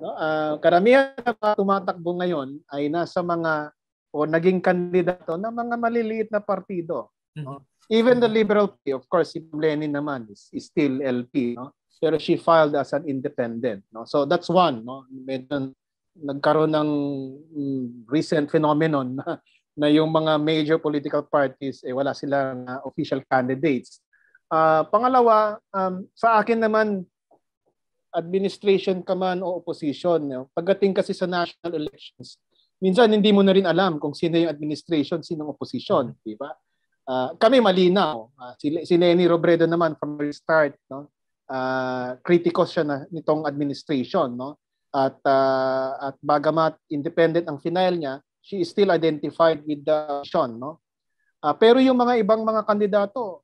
No, uh, karamihan na mga tumatakbo ngayon ay nasa mga o naging kandidato na mga maliliit na partido. Mm-hmm. No? Even the Liberal Party, of course, si Lenin naman is, is still LP. No? pero she filed as an independent no so that's one no medyo nagkaroon ng mm, recent phenomenon na, na yung mga major political parties eh wala silang uh, official candidates uh, pangalawa um, sa akin naman administration ka man o opposition no? pagdating kasi sa national elections minsan hindi mo na rin alam kung sino yung administration sino yung opposition mm. di ba uh, kami malinaw uh, si, si Lenny Robredo naman from the start no uh, kritiko siya na nitong administration no at uh, at bagamat independent ang final niya she is still identified with the Sean no uh, pero yung mga ibang mga kandidato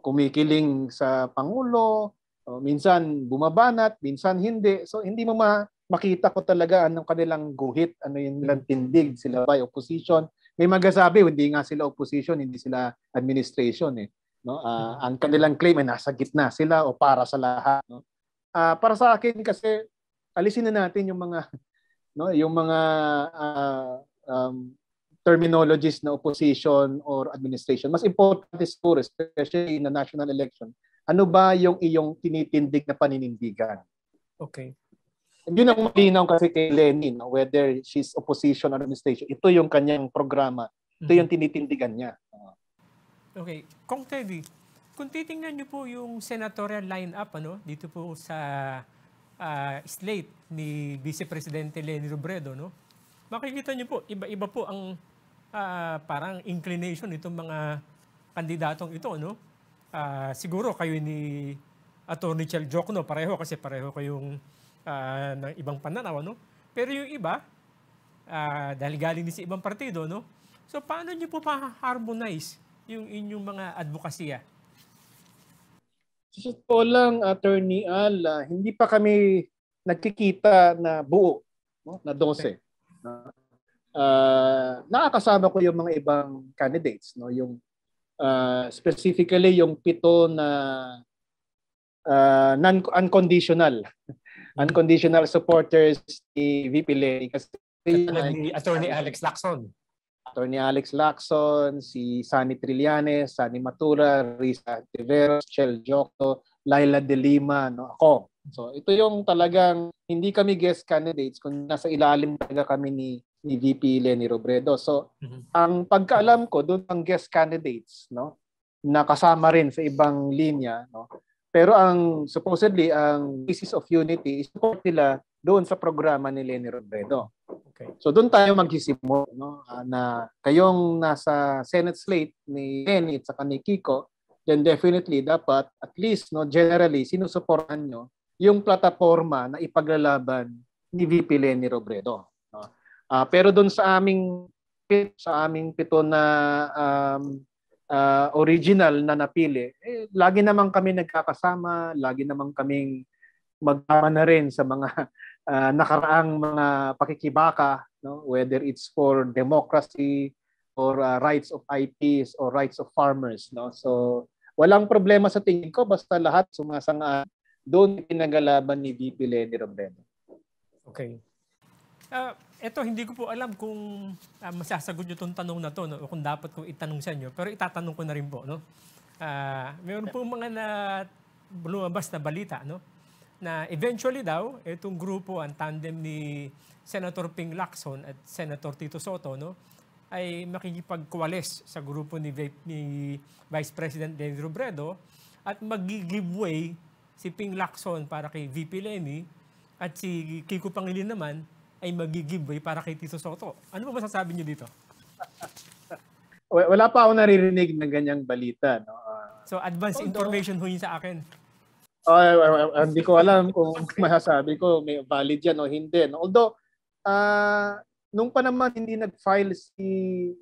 kumikiling sa pangulo uh, minsan bumabanat minsan hindi so hindi mo ma makita ko talaga anong kanilang guhit ano yung nilang tindig sila by opposition may magsasabi hindi nga sila opposition hindi sila administration eh no uh, ang kanilang claim ay nasa gitna sila o para sa lahat no uh, para sa akin kasi alisin na natin yung mga no yung mga uh, um, terminologies na opposition or administration mas important is for especially in the national election ano ba yung iyong tinitindig na paninindigan okay yun ang malinaw kasi kay Lenin no? whether she's opposition or administration ito yung kanyang programa ito yung mm-hmm. tinitindigan niya Okay, Kong Teddy, kung titingnan niyo po yung senatorial lineup ano, dito po sa uh, slate ni Vice Presidente Leni Robredo, no? makikita niyo po, iba-iba po ang uh, parang inclination nitong mga kandidatong ito. No? Uh, siguro kayo ni Attorney Chel Jokno, pareho kasi pareho kayong uh, ng ibang pananaw. No? Pero yung iba, uh, dahil galing din sa ibang partido, no? so paano niyo po pa-harmonize yung inyong mga advokasya? Sa totoo lang, Attorney Al, uh, hindi pa kami nagkikita na buo, no? na 12. No? Uh, nakakasama ko yung mga ibang candidates, no? yung uh, specifically yung pito na uh, non unconditional mm-hmm. unconditional supporters ni VP Lenny kasi ni Attorney Alex Lacson. Attorney Alex Lacson, si Sunny Trillanes, Sunny Matura, Risa Tiveros, Chel Jocto, Laila De Lima, no? ako. So ito yung talagang hindi kami guest candidates kung nasa ilalim talaga kami ni ni VP Lenny Robredo. So, mm-hmm. ang pagkaalam ko doon ang guest candidates, no, nakasama rin sa ibang linya, no. Pero ang supposedly ang basis of unity is support nila doon sa programa ni Lenny Robredo. Okay. So doon tayo magsisimula no ah, na kayong nasa Senate slate ni Lenny at saka ni Kiko, then definitely dapat at least no generally sinusuportahan nyo yung plataforma na ipaglalaban ni VP Lenny Robredo. No? Uh, pero doon sa aming sa aming pito na um, uh, original na napili, eh, lagi naman kami nagkakasama, lagi naman kaming magkama na rin sa mga uh, nakaraang mga pakikibaka, no? whether it's for democracy or uh, rights of IPs or rights of farmers. No? So walang problema sa tingin ko basta lahat sumasang-ayon doon pinagalaban ni VP Lenny Robredo. Okay. Uh, ah, ito, hindi ko po alam kung uh, masasagot niyo tong tanong na to, no? o kung dapat ko itanong sa inyo. Pero itatanong ko na rin po. No? Uh, meron po mga na lumabas na balita no? na eventually daw, itong grupo, ang tandem ni Senator Ping Lacson at Senator Tito Soto, no, ay makikipag-coalesce sa grupo ni, ni Vice President Denny Robredo at mag-give way si Ping Lacson para kay VP Leni at si Kiko Pangilin naman ay mag-give way para kay Tito Soto. Ano ba masasabi niyo dito? Wala pa ako naririnig ng ganyang balita. No? Uh, so advance information ho yun sa akin. Ay, uh, hindi ko alam kung [LAUGHS] masasabi ko may valid yan o hindi. Although, uh, nung pa naman hindi nag-file si,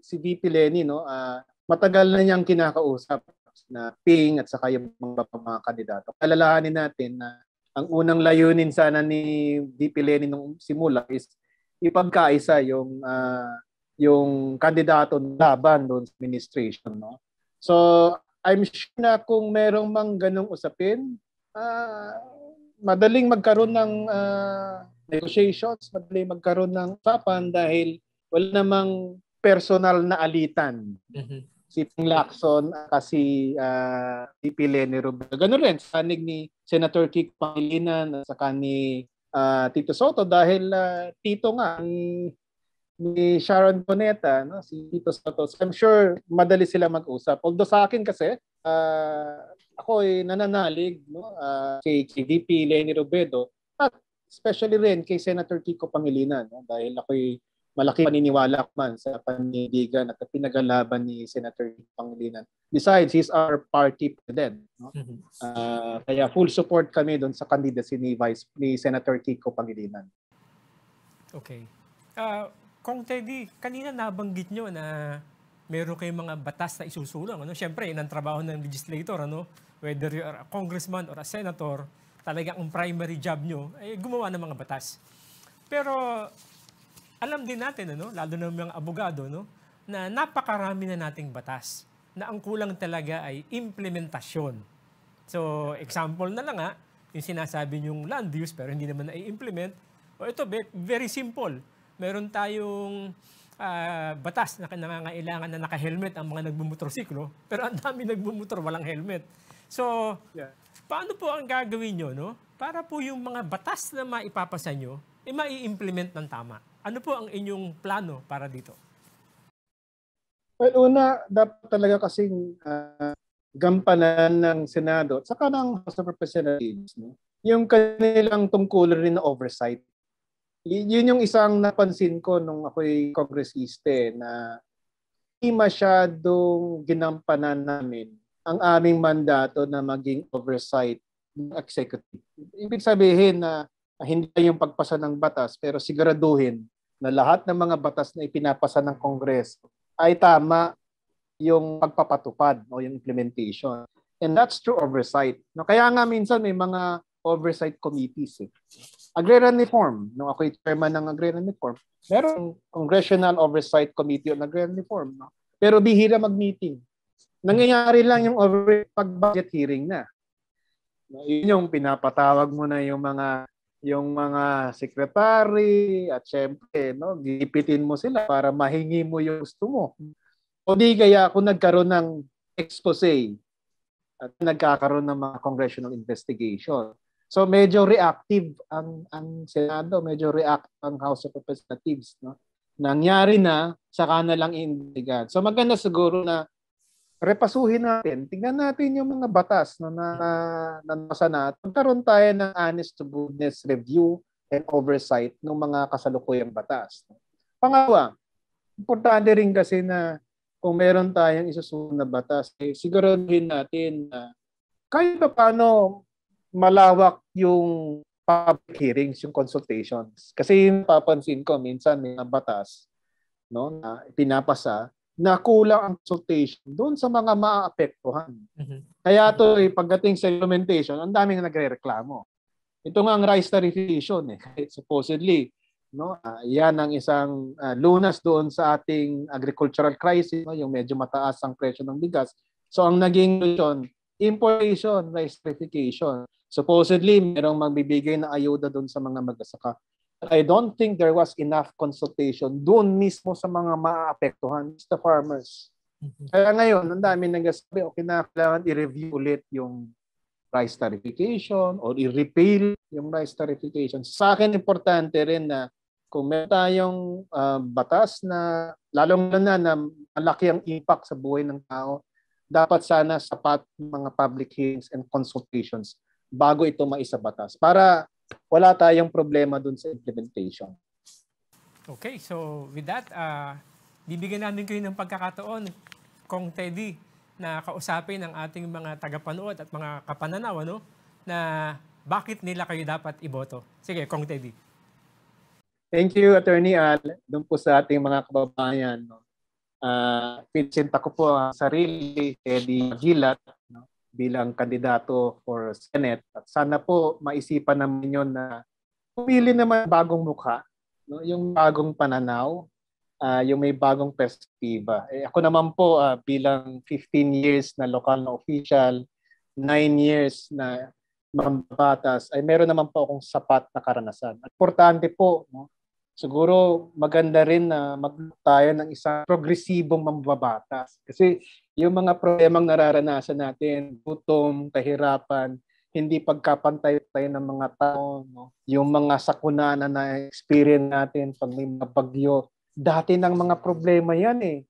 si VP Lenny, no? Uh, matagal na niyang kinakausap na Ping at saka yung mga, mga kandidato. Alalahanin natin na ang unang layunin sana ni VP Lenin nung simula is ipagkaisa yung uh, yung kandidato laban doon sa administration no so i'm sure na kung merong mang ganong usapin uh, madaling magkaroon ng uh, negotiations, madaling magkaroon ng usapan dahil wala namang personal na alitan. Mm-hmm. Si Ping Lacson kasi uh, si ah, Pileni Rubio. Ganun rin, sanig ni Senator Kik Pangilinan at saka ni uh, Tito Soto dahil uh, Tito nga ni, ni Sharon Boneta, no? si Tito Soto. So I'm sure madali sila mag-usap. Although sa akin kasi, uh, ako ay nananalig no, uh, kay, kay VP Lenny Robredo at especially rin kay Senator Tico Pangilinan no, dahil ako ay malaki paniniwala man sa panindigan at pinagalaban ni Senator Pangilinan. Besides, he's our party president. No? Uh, [LAUGHS] kaya full support kami doon sa candidacy ni Vice ni Senator Tico Pangilinan. Okay. Uh, Kong Teddy, kanina nabanggit nyo na meron kayong mga batas na isusulong. Ano? Siyempre, yun ang trabaho ng legislator. Ano? Whether you are a congressman or a senator, talaga ang primary job nyo ay eh, gumawa ng mga batas. Pero alam din natin, ano, lalo ng mga abogado, no, na napakarami na nating batas na ang kulang talaga ay implementasyon. So, example na lang ha, yung sinasabi niyong land use pero hindi naman na i-implement. O ito, very simple. Meron tayong uh, batas na nangangailangan na naka-helmet ang mga nagbumotorsiklo, pero ang dami nagbumotor walang helmet. So, yeah. paano po ang gagawin nyo, no? Para po yung mga batas na maipapasa nyo, eh, mai-implement ng tama. Ano po ang inyong plano para dito? Well, una, dapat talaga kasing uh, gampanan ng Senado at saka ng House of Representatives. No? Yung kanilang tungkulin rin na oversight yun yung isang napansin ko nung ako'y kongresiste na hindi masyadong ginampanan namin ang aming mandato na maging oversight ng executive. Ibig sabihin na hindi yung pagpasa ng batas pero siguraduhin na lahat ng mga batas na ipinapasa ng Kongreso ay tama yung pagpapatupad o yung implementation. And that's true oversight. No, kaya nga minsan may mga oversight committees. Eh. Agrarian Reform, nung ako'y chairman ng Agrarian Reform, meron Congressional Oversight Committee on Agrarian Reform. No? Pero bihira mag-meeting. Nangyayari lang yung pag-budget hearing na. No, Yun yung pinapatawag mo na yung mga yung mga secretary at syempre, no, gipitin mo sila para mahingi mo yung gusto mo. O di kaya kung nagkaroon ng expose at nagkakaroon ng mga congressional investigation. So medyo reactive ang ang Senado, medyo reactive ang House of Representatives, no? Nangyari na saka na lang indigan. So maganda siguro na repasuhin natin. Tingnan natin yung mga batas no, na na nasa natin. Magkaroon tayo ng honest to goodness review and oversight ng mga kasalukuyang batas. Pangalawa, importante rin kasi na kung meron tayong isusunod na batas, eh, siguraduhin natin na kahit pa paano malawak yung public hearings, yung consultations. Kasi yung papansin ko, minsan may batas no, na pinapasa na kulang ang consultation doon sa mga maaapektuhan. Mm-hmm. Kaya to eh, pagdating sa implementation, ang daming nagrereklamo. Ito nga ang rice tarification eh. Supposedly, no, uh, yan ang isang uh, lunas doon sa ating agricultural crisis, no, yung medyo mataas ang presyo ng bigas. So ang naging solution, importation, rice tarification. Supposedly, merong magbibigay na ayuda doon sa mga magsasaka. I don't think there was enough consultation doon mismo sa mga maaapektuhan, the farmers. Mm-hmm. Kaya ngayon, ang dami nagsasabi, okay na, kailangan i-review ulit yung price tarification or i-repeal yung price tarification. Sa akin, importante rin na kung meron tayong uh, batas na lalong na na malaki ang impact sa buhay ng tao, dapat sana sapat mga public hearings and consultations bago ito maisa batas para wala tayong problema dun sa implementation. Okay, so with that, uh, bibigyan namin kayo ng pagkakataon, Kong Teddy, na kausapin ng ating mga tagapanood at mga kapananaw ano, na bakit nila kayo dapat iboto. Sige, Kong Teddy. Thank you, Attorney Al, doon po sa ating mga kababayan. No? Uh, pinsinta ko po ang sarili, Teddy Gilat, no? bilang kandidato for Senate. At sana po maisipan naman yon na pumili naman bagong mukha, no? yung bagong pananaw, uh, yung may bagong perspektiba. Eh, ako naman po uh, bilang 15 years na lokal na official, 9 years na mambabatas, ay meron naman po akong sapat na karanasan. Importante po no? siguro maganda rin na mag tayo ng isang progresibong mambabatas. Kasi yung mga problemang nararanasan natin, gutom, kahirapan, hindi pagkapantay-tay ng mga tao, no? yung mga sakuna na na-experience natin pag may mga bagyo, dati ng mga problema yan eh.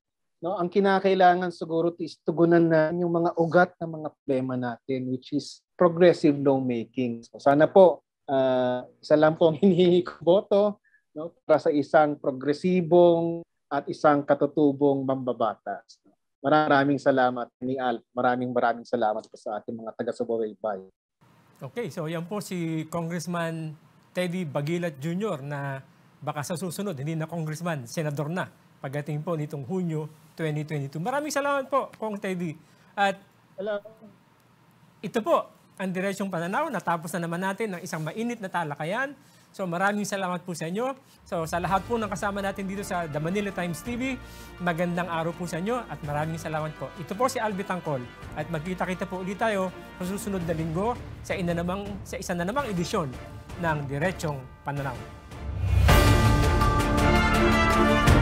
No, ang kinakailangan siguro is tugunan na yung mga ugat ng mga problema natin which is progressive lawmaking. So sana po uh, isa lang po ang hinihingi ko boto no? para sa isang progresibong at isang katutubong mambabatas. Maraming salamat ni Al. Maraming maraming salamat po sa ating mga taga-subaybay. Okay, so yan po si Congressman Teddy Bagilat Jr. na baka sa susunod, hindi na congressman, senador na pagdating po nitong Hunyo 2022. Maraming salamat po, Kong Teddy. At Hello. ito po, ang diretsyong pananaw, natapos na naman natin ng isang mainit na talakayan So maraming salamat po sa inyo. So sa lahat po ng kasama natin dito sa The Manila Times TV, magandang araw po sa inyo at maraming salamat po. Ito po si Albert Angkol at magkita-kita po ulit tayo sa susunod na linggo sa, ina namang, sa isa na namang edisyon ng Diretsyong Pananaw. Thank you.